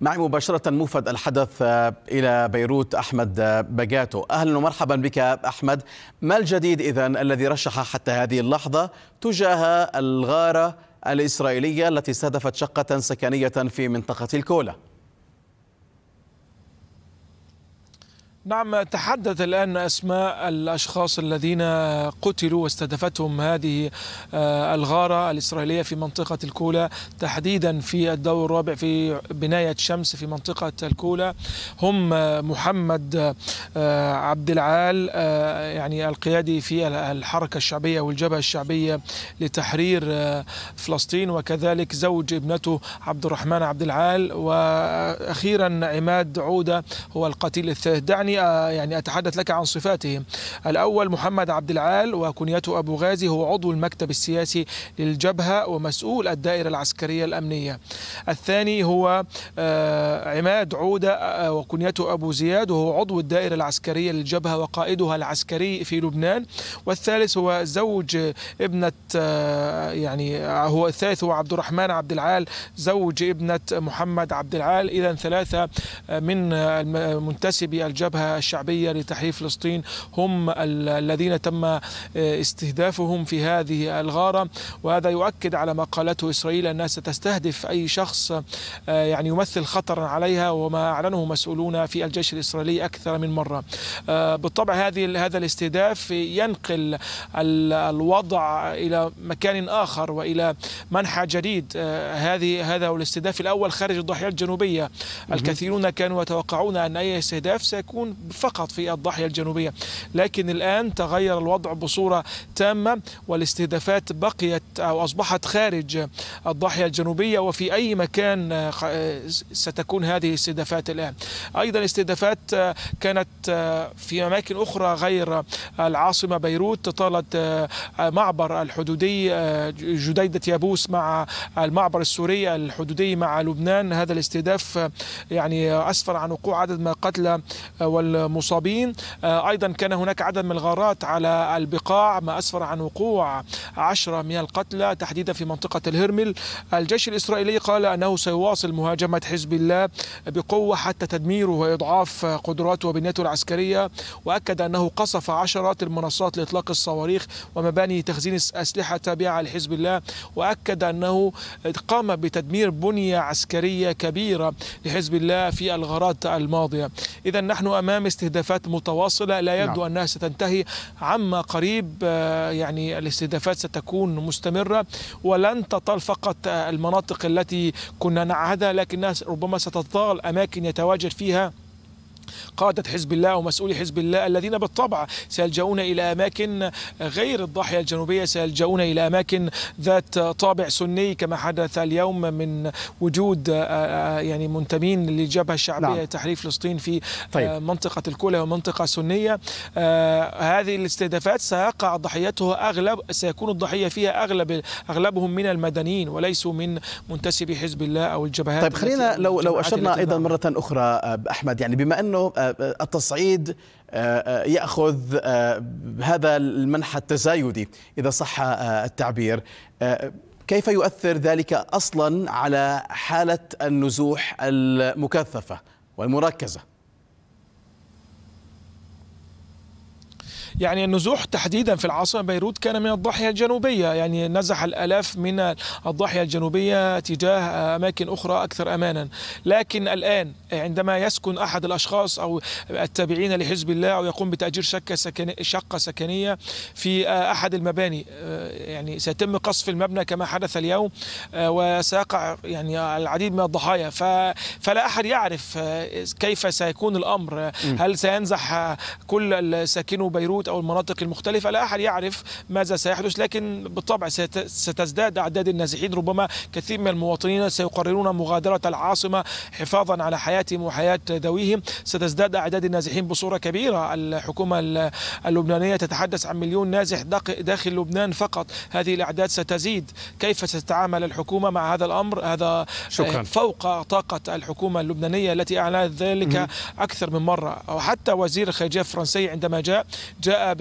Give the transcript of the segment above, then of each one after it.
معي مباشرة موفد الحدث آه، إلى بيروت أحمد آه، بجاتو أهلا ومرحبا بك أحمد ما الجديد إذا الذي رشح حتى هذه اللحظة تجاه الغارة الإسرائيلية التي استهدفت شقة سكنية في منطقة الكولا؟ نعم تحدث الآن أسماء الأشخاص الذين قتلوا واستهدفتهم هذه آه، الغارة الإسرائيلية في منطقة الكولا تحديدا في الدور الرابع في بناية شمس في منطقة الكولا هم آه، محمد آه، عبد العال يعني القيادي في الحركة الشعبية والجبهة الشعبية لتحرير فلسطين وكذلك زوج ابنته عبد الرحمن عبد العال وأخيرا عماد عودة هو القتيل الثالث دعني دعني آه، يعني أتحدث لك عن صفاتهم الأول محمد عبد العال وكنيته أبو غازي هو عضو المكتب السياسي للجبهة ومسؤول الدائرة العسكرية الأمنية الثاني هو آه، عماد عودة آه، وكنيته أبو زياد وهو عضو الدائرة العسكرية للجبهة وقائدها العسكري في لبنان والثالث هو زوج ابنة يعني هو الثالث هو عبد الرحمن عبد العال زوج ابنة محمد عبد العال إذا ثلاثة من منتسبي الجبهة الشعبية لتحرير فلسطين هم الذين تم آه، استهدافهم في هذه الغارة وهذا يؤكد على ما قالته إسرائيل أنها ستستهدف أي شخص آه، يعني يمثل خطرا عليها وما أعلنه مسؤولون في الجيش الإسرائيلي أكثر من مرة آه، بالطبع هذه هذا الاستهداف ينقل الوضع إلى مكان آخر وإلى منحى جديد هذه هذا الاستهداف الأول خارج الضاحية الجنوبية الكثيرون كانوا يتوقعون أن أي استهداف سيكون فقط في الضاحية الجنوبية لكن الآن تغير الوضع بصورة تامة والاستهدافات بقيت أو أصبحت خارج الضاحية الجنوبية وفي أي مكان آه، آه، ستكون هذه الاستهدافات الآن أيضا الاستهدافات آه، كانت في أماكن أخرى غير العاصمة بيروت طالت معبر الحدودي جديدة يابوس مع المعبر السوري الحدودي مع لبنان هذا الاستهداف يعني أسفر عن وقوع عدد من القتلى والمصابين آه، أيضا كان هناك عدد من الغارات على البقاع ما أسفر عن وقوع عشرة من القتلى تحديدا في منطقة الهرمل الجيش الإسرائيلي قال أنه سيواصل مهاجمة حزب الله بقوة حتى تدميره وإضعاف قدراته وبنيته العسكرية وأكد أنه قصف عشرات المنصات لإطلاق الصواريخ ومباني تخزين أسلحة تابعة لحزب الله وأكد أنه قام بتدمير بنية عسكرية كبيرة لحزب الله في الغارات الماضية إذا نحن أمام امام استهدافات متواصله لا يبدو نعم. انها ستنتهي عما قريب آه، يعني الاستهدافات ستكون مستمره ولن تطال فقط آه، المناطق التي كنا نعهدها لكنها ربما ستطال اماكن يتواجد فيها قادة حزب الله ومسؤولي حزب الله الذين بالطبع سيلجؤون إلى أماكن غير الضاحية الجنوبية سيلجؤون إلى أماكن ذات طابع سني كما حدث اليوم من وجود آه، آه، يعني منتمين للجبهة الشعبية نعم. تحرير فلسطين في طيب. آه، منطقة الكولا ومنطقة سنية هذه الاستهدافات سيقع ضحيتها أغلب سيكون الضحية فيها أغلب أغلبهم من المدنيين وليسوا من منتسبي حزب الله أو الجبهات طيب خلينا لو لو أشرنا أيضا مرة أخرى أحمد يعني بما أنه التصعيد آه، آه، ياخذ آه، هذا المنح التزايدي اذا صح التعبير كيف يؤثر ذلك اصلا على حاله النزوح المكثفه والمركزه يعني النزوح تحديدا في العاصمة بيروت كان من الضاحية الجنوبية يعني نزح الآلاف من الضاحية الجنوبية تجاه أماكن أخرى أكثر أمانا لكن الآن عندما يسكن أحد الأشخاص أو التابعين لحزب الله أو يقوم بتأجير شقة سكنية, شقة سكنية في أحد المباني آه، يعني سيتم قصف المبنى كما حدث اليوم آه، وسيقع يعني العديد من الضحايا فلا أحد يعرف آه، كيف سيكون الأمر هل سينزح كل ساكنو بيروت بيروت أو المناطق المختلفة لا أحد يعرف ماذا سيحدث لكن بالطبع ستزداد أعداد النازحين ربما كثير من المواطنين سيقررون مغادرة العاصمة حفاظا على حياتهم وحياة ذويهم ستزداد أعداد النازحين بصورة كبيرة الحكومة اللبنانية تتحدث عن مليون نازح داخل لبنان فقط هذه الأعداد ستزيد كيف ستتعامل الحكومة مع هذا الأمر هذا شكرا. آه، فوق طاقة الحكومة اللبنانية التي أعلنت ذلك أكثر من مرة وحتى وزير الخارجية الفرنسي عندما جاء جاء جاء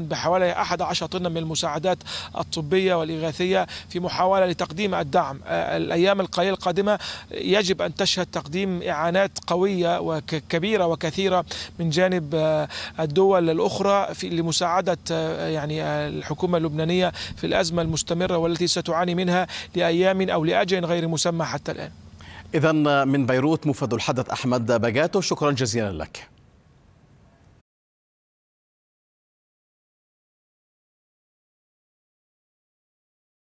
بحوالي 11 طنا من المساعدات الطبية والإغاثية في محاولة لتقديم الدعم آه، الأيام القليلة القادمة يجب أن تشهد تقديم إعانات قوية وكبيرة وكثيرة من جانب آه، الدول الأخرى في لمساعدة آه، يعني الحكومة اللبنانية في الأزمة المستمرة والتي ستعاني منها لأيام أو لأجل غير مسمى حتى الآن إذا من بيروت مفرد الحدث أحمد باجاتو شكرا جزيلا لك